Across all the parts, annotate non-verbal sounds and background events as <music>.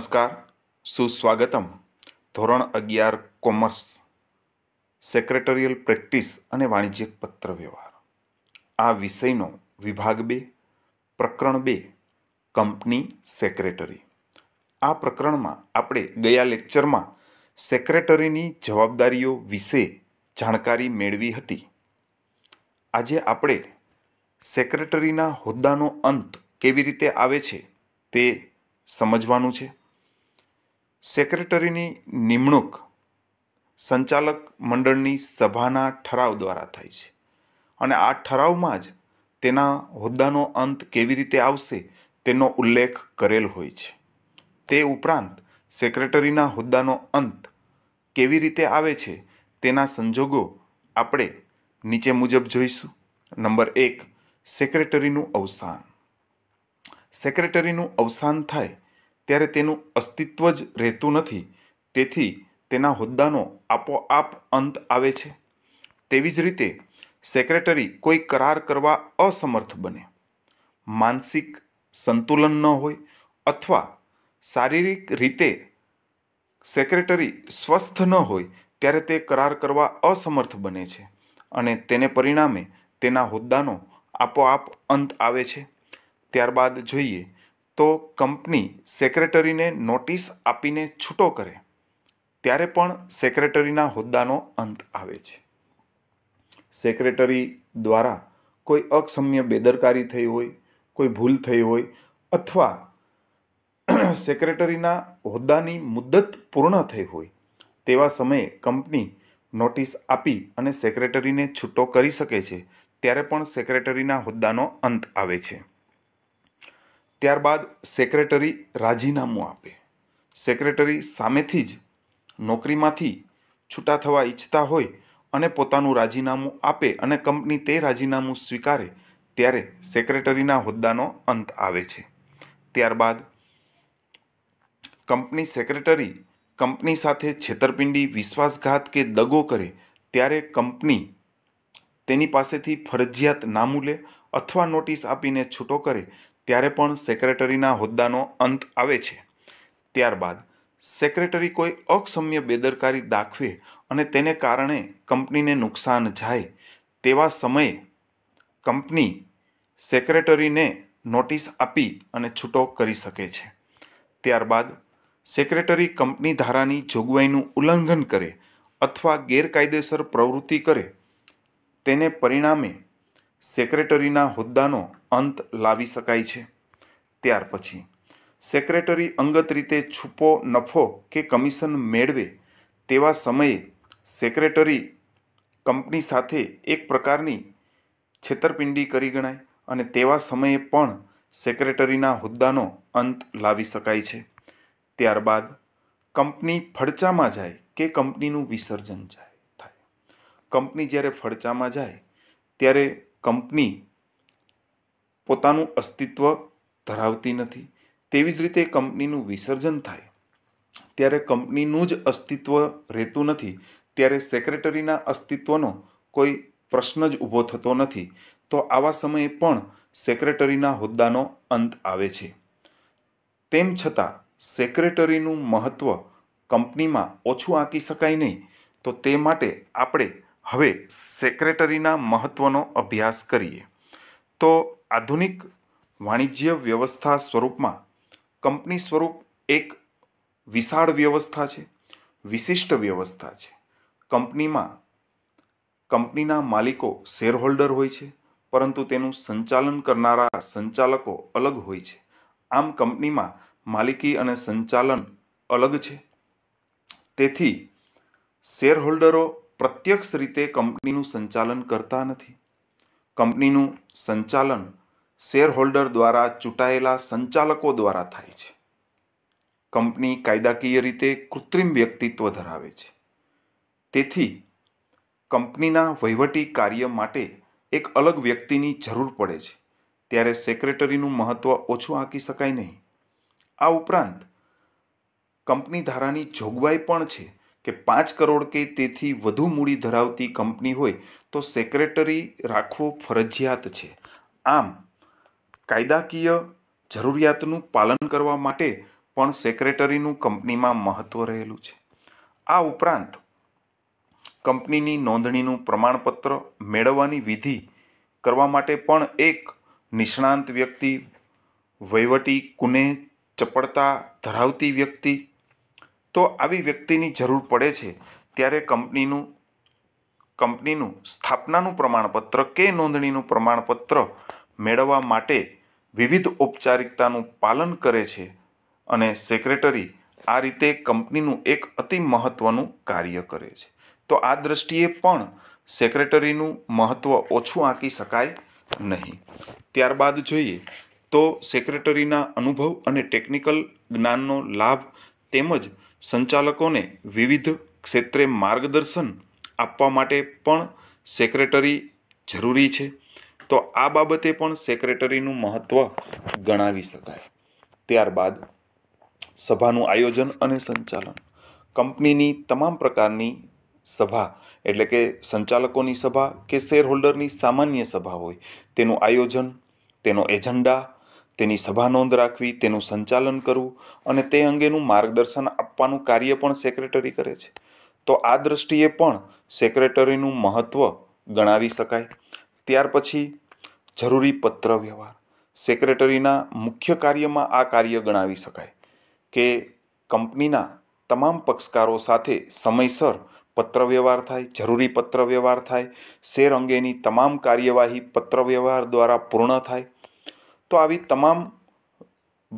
નમસ્કાર સુસ્વાગતમ ધોરણ અગિયાર કોમર્સ સેક્રેટરિયલ પ્રેક્ટિસ અને વાણિજ્યિક પત્ર વ્યવહાર આ વિષયનો વિભાગ બે પ્રકરણ બે કંપની સેક્રેટરી આ પ્રકરણમાં આપણે ગયા લેક્ચરમાં સેક્રેટરીની જવાબદારીઓ વિશે જાણકારી મેળવી હતી આજે આપણે સેક્રેટરીના હોદ્દાનો અંત કેવી રીતે આવે છે તે સમજવાનું છે સેક્રેટરીની નિમણૂક સંચાલક મંડળની સભાના ઠરાવ દ્વારા થાય છે અને આ ઠરાવમાં જ તેના હોદ્દાનો અંત કેવી રીતે આવશે તેનો ઉલ્લેખ કરેલ હોય છે તે ઉપરાંત સેક્રેટરીના હોદ્દાનો અંત કેવી રીતે આવે છે તેના સંજોગો આપણે નીચે મુજબ જોઈશું નંબર એક સેક્રેટરીનું અવસાન સેક્રેટરીનું અવસાન થાય ત્યારે તેનું અસ્તિત્વ જ રહેતું નથી તેથી તેના હોદ્દાનો આપોઆપ અંત આવે છે તેવી જ રીતે સેક્રેટરી કોઈ કરાર કરવા અસમર્થ બને માનસિક સંતુલન ન હોય અથવા શારીરિક રીતે સેક્રેટરી સ્વસ્થ ન હોય ત્યારે તે કરાર કરવા અસમર્થ બને છે અને તેને પરિણામે તેના હોદ્દાનો આપોઆપ અંત આવે છે ત્યારબાદ જોઈએ તો કંપની સેક્રેટરીને નોટિસ આપીને છૂટો કરે ત્યારે પણ સેક્રેટરીના હોદ્દાનો અંત આવે છે સેક્રેટરી દ્વારા કોઈ અક્ષમ્ય બેદરકારી થઈ હોય કોઈ ભૂલ થઈ હોય અથવા <clears throat> સેક્રેટરીના હોદ્દાની મુદ્દત પૂર્ણ થઈ હોય તેવા સમયે કંપની નોટિસ આપી અને સેક્રેટરીને છૂટો કરી શકે છે ત્યારે પણ સેક્રેટરીના હોદ્દાનો અંત આવે છે ત્યારબાદ સેક્રેટરી રાજીનામું આપે સેક્રેટરી સામેથી જ નોકરીમાંથી છૂટા થવા ઈચ્છતા હોય અને પોતાનું રાજીનામું આપે અને કંપની તે રાજીનામું સ્વીકારે ત્યારે સેક્રેટરીના હોદ્દાનો અંત આવે છે ત્યારબાદ કંપની સેક્રેટરી કંપની સાથે છેતરપિંડી વિશ્વાસઘાત કે દગો કરે ત્યારે કંપની તેની પાસેથી ફરજિયાત નામું લે અથવા નોટિસ આપીને છૂટો કરે ત્યારે પણ સેક્રેટરીના હોદ્દાનો અંત આવે છે ત્યારબાદ સેક્રેટરી કોઈ અક્ષમ્ય બેદરકારી દાખવે અને તેને કારણે કંપનીને નુકસાન જાય તેવા સમયે કંપની સેક્રેટરીને નોટિસ આપી અને છૂટો કરી શકે છે ત્યારબાદ સેક્રેટરી કંપની ધારાની જોગવાઈનું ઉલ્લંઘન કરે અથવા ગેરકાયદેસર પ્રવૃત્તિ કરે તેને પરિણામે સેક્રેટરીના હોદ્દાનો અંત લાવી શકાય છે ત્યાર પછી સેક્રેટરી અંગત રીતે છૂપો નફો કે કમિશન મેળવે તેવા સમયે સેક્રેટરી કંપની સાથે એક પ્રકારની છેતરપિંડી કરી ગણાય અને તેવા સમયે પણ સેક્રેટરીના હોદ્દાનો અંત લાવી શકાય છે ત્યારબાદ કંપની ફડચામાં જાય કે કંપનીનું વિસર્જન જાય થાય કંપની જ્યારે ફડચામાં જાય ત્યારે કંપની પોતાનું અસ્તિત્વ ધરાવતી નથી તેવી જ રીતે કંપનીનું વિસર્જન થાય ત્યારે કંપનીનું જ અસ્તિત્વ રહેતું નથી ત્યારે સેક્રેટરીના અસ્તિત્વનો કોઈ પ્રશ્ન જ ઊભો થતો નથી તો આવા સમયે પણ સેક્રેટરીના હોદ્દાનો અંત આવે છે તેમ છતાં સેક્રેટરીનું મહત્ત્વ કંપનીમાં ઓછું આંકી શકાય નહીં તો તે માટે આપણે હવે સેક્રેટરીના મહત્ત્વનો અભ્યાસ કરીએ તો આધુનિક વાણિજ્ય વ્યવસ્થા સ્વરૂપમાં કંપની સ્વરૂપ એક વિશાળ વ્યવસ્થા છે વિશિષ્ટ વ્યવસ્થા છે કંપનીમાં કંપનીના માલિકો શેરહોલ્ડર હોય છે પરંતુ તેનું સંચાલન કરનારા સંચાલકો અલગ હોય છે આમ કંપનીમાં માલિકી અને સંચાલન અલગ છે તેથી શેરહોલ્ડરો પ્રત્યક્ષ રીતે કંપનીનું સંચાલન કરતા નથી કંપનીનું સંચાલન શેરહોલ્ડર દ્વારા ચૂંટાયેલા સંચાલકો દ્વારા થાય છે કંપની કાયદાકીય રીતે કૃત્રિમ વ્યક્તિત્વ ધરાવે છે તેથી કંપનીના વહીવટી કાર્ય માટે એક અલગ વ્યક્તિની જરૂર પડે છે ત્યારે સેક્રેટરીનું મહત્ત્વ ઓછું આંકી શકાય નહીં આ ઉપરાંત કંપની ધારાની જોગવાઈ પણ છે કે પાંચ કરોડ કે તેથી વધુ મૂડી ધરાવતી કંપની હોય તો સેક્રેટરી રાખવો ફરજિયાત છે આમ કાયદાકીય જરૂરિયાતનું પાલન કરવા માટે પણ સેક્રેટરીનું કંપનીમાં મહત્ત્વ રહેલું છે આ ઉપરાંત કંપનીની નોંધણીનું પ્રમાણપત્ર મેળવવાની વિધિ કરવા માટે પણ એક નિષ્ણાંત વ્યક્તિ વહીવટી કુને ચપળતા ધરાવતી વ્યક્તિ તો આવી વ્યક્તિની જરૂર પડે છે ત્યારે કંપનીનું કંપનીનું સ્થાપનાનું પ્રમાણપત્ર કે નોંધણીનું પ્રમાણપત્ર મેળવવા માટે વિવિધ ઔપચારિકતાનું પાલન કરે છે અને સેક્રેટરી આ રીતે કંપનીનું એક અતિ મહત્ત્વનું કાર્ય કરે છે તો આ દ્રષ્ટિએ પણ સેક્રેટરીનું મહત્ત્વ ઓછું આંકી શકાય નહીં ત્યારબાદ જોઈએ તો સેક્રેટરીના અનુભવ અને ટેકનિકલ જ્ઞાનનો લાભ તેમજ સંચાલકોને વિવિધ ક્ષેત્રે માર્ગદર્શન આપવા માટે પણ સેક્રેટરી જરૂરી છે તો આ બાબતે પણ સેક્રેટરીનું મહત્ત્વ ગણાવી શકાય ત્યારબાદ સભાનું આયોજન અને સંચાલન કંપનીની તમામ પ્રકારની સભા એટલે કે સંચાલકોની સભા કે શેરહોલ્ડરની સામાન્ય સભા હોય તેનું આયોજન તેનો એજન્ડા તેની સભા નોંધ રાખવી તેનું સંચાલન કરવું અને તે અંગેનું માર્ગદર્શન આપવાનું કાર્ય પણ સેક્રેટરી કરે છે તો આ દૃષ્ટિએ પણ સેક્રેટરીનું મહત્ત્વ ગણાવી શકાય ત્યાર પછી જરૂરી પત્ર વ્યવહાર સેક્રેટરીના મુખ્ય કાર્યમાં આ કાર્ય ગણાવી શકાય કે કંપનીના તમામ પક્ષકારો સાથે સમયસર પત્ર વ્યવહાર થાય જરૂરી પત્ર વ્યવહાર થાય શેર અંગેની તમામ કાર્યવાહી પત્ર વ્યવહાર દ્વારા પૂર્ણ થાય તો આવી તમામ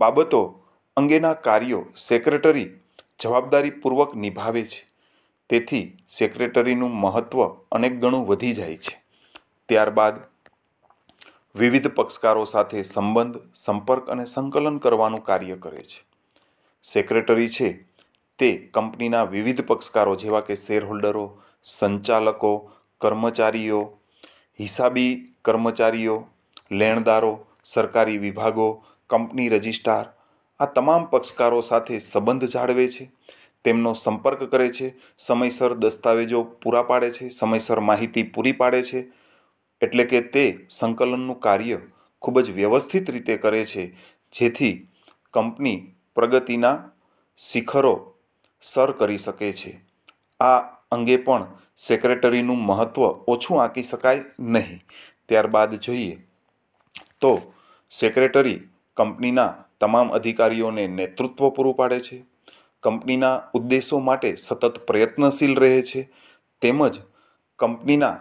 બાબતો અંગેના કાર્યો સેક્રેટરી જવાબદારીપૂર્વક નિભાવે છે તેથી સેક્રેટરીનું મહત્ત્વ અનેક ગણું વધી જાય છે ત્યારબાદ વિવિધ પક્ષકારો સાથે સંબંધ સંપર્ક અને સંકલન કરવાનું કાર્ય કરે છે સેક્રેટરી છે તે કંપનીના વિવિધ પક્ષકારો જેવા કે શેરહોલ્ડરો સંચાલકો કર્મચારીઓ હિસાબી કર્મચારીઓ લેણદારો સરકારી વિભાગો કંપની રજિસ્ટ્રાર આ તમામ પક્ષકારો સાથે સંબંધ જાળવે છે તેમનો સંપર્ક કરે છે સમયસર દસ્તાવેજો પૂરા પાડે છે સમયસર માહિતી પૂરી પાડે છે એટલે કે તે સંકલનનું કાર્ય ખૂબ જ વ્યવસ્થિત રીતે કરે છે જેથી કંપની પ્રગતિના શિખરો સર કરી શકે છે આ અંગે પણ સેક્રેટરીનું મહત્ત્વ ઓછું આંકી શકાય નહીં ત્યારબાદ જોઈએ તો સેક્રેટરી કંપનીના તમામ અધિકારીઓને નેતૃત્વ પૂરું પાડે છે કંપનીના ઉદ્દેશો માટે સતત પ્રયત્નશીલ રહે છે તેમજ કંપનીના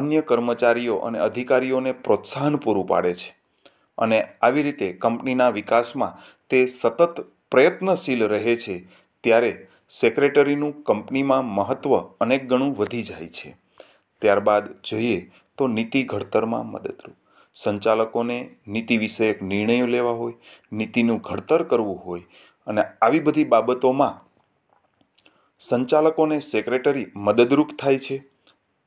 અન્ય કર્મચારીઓ અને અધિકારીઓને પ્રોત્સાહન પૂરું પાડે છે અને આવી રીતે કંપનીના વિકાસમાં તે સતત પ્રયત્નશીલ રહે છે ત્યારે સેક્રેટરીનું કંપનીમાં મહત્ત્વ અનેક ગણું વધી જાય છે ત્યારબાદ જોઈએ તો નીતિ ઘડતરમાં મદદરૂપ સંચાલકોને નીતિ વિષયક નિર્ણયો લેવા હોય નીતિનું ઘડતર કરવું હોય અને આવી બધી બાબતોમાં સંચાલકોને સેક્રેટરી મદદરૂપ થાય છે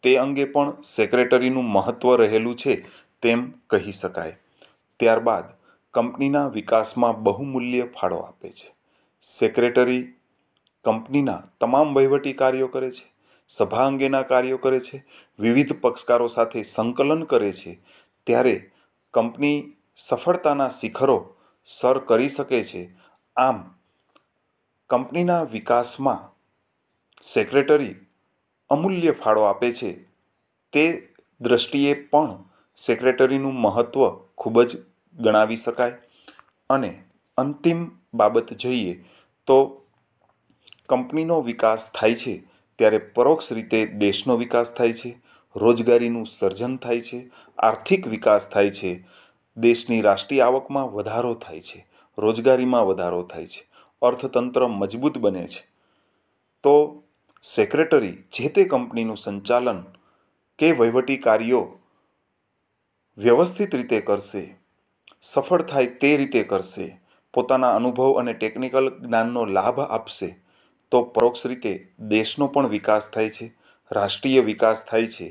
તે અંગે પણ સેક્રેટરીનું મહત્ત્વ રહેલું છે તેમ કહી શકાય ત્યારબાદ કંપનીના વિકાસમાં બહુમૂલ્ય ફાળો આપે છે સેક્રેટરી કંપનીના તમામ વહીવટી કાર્યો કરે છે સભા અંગેના કાર્યો કરે છે વિવિધ પક્ષકારો સાથે સંકલન કરે છે ત્યારે કંપની સફળતાના શિખરો સર કરી શકે છે આમ કંપનીના વિકાસમાં સેક્રેટરી અમૂલ્ય ફાળો આપે છે તે દૃષ્ટિએ પણ સેક્રેટરીનું મહત્ત્વ ખૂબ જ ગણાવી શકાય અને અંતિમ બાબત જોઈએ તો કંપનીનો વિકાસ થાય છે ત્યારે પરોક્ષ રીતે દેશનો વિકાસ થાય છે રોજગારીનું સર્જન થાય છે આર્થિક વિકાસ થાય છે દેશની રાષ્ટ્રીય આવકમાં વધારો થાય છે રોજગારીમાં વધારો થાય છે અર્થતંત્ર મજબૂત બને છે તો સેક્રેટરી જે તે કંપનીનું સંચાલન કે વહીવટી કાર્યો વ્યવસ્થિત રીતે કરશે સફળ થાય તે રીતે કરશે પોતાના અનુભવ અને ટેકનિકલ જ્ઞાનનો લાભ આપશે તો પરોક્ષ રીતે દેશનો પણ વિકાસ થાય છે રાષ્ટ્રીય વિકાસ થાય છે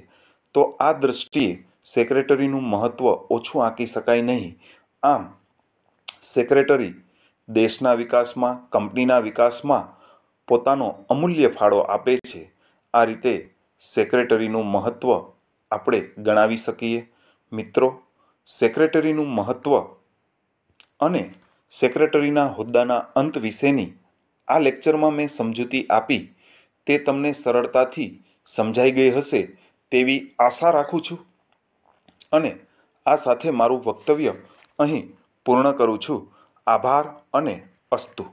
તો આ દ્રષ્ટિએ સેક્રેટરીનું મહત્ત્વ ઓછું આંકી શકાય નહીં આમ સેક્રેટરી દેશના વિકાસમાં કંપનીના વિકાસમાં પોતાનો અમૂલ્ય ફાળો આપે છે આ રીતે સેક્રેટરીનું મહત્ત્વ આપણે ગણાવી શકીએ મિત્રો સેક્રેટરીનું મહત્ત્વ અને સેક્રેટરીના હોદ્દાના અંત વિશેની આ લેક્ચરમાં મેં સમજૂતી આપી તે તમને સરળતાથી સમજાઈ ગઈ હશે તેવી આશા રાખું છું અને આ સાથે મારું વક્તવ્ય અહીં પૂર્ણ કરું છું આભાર અને અસ્તુ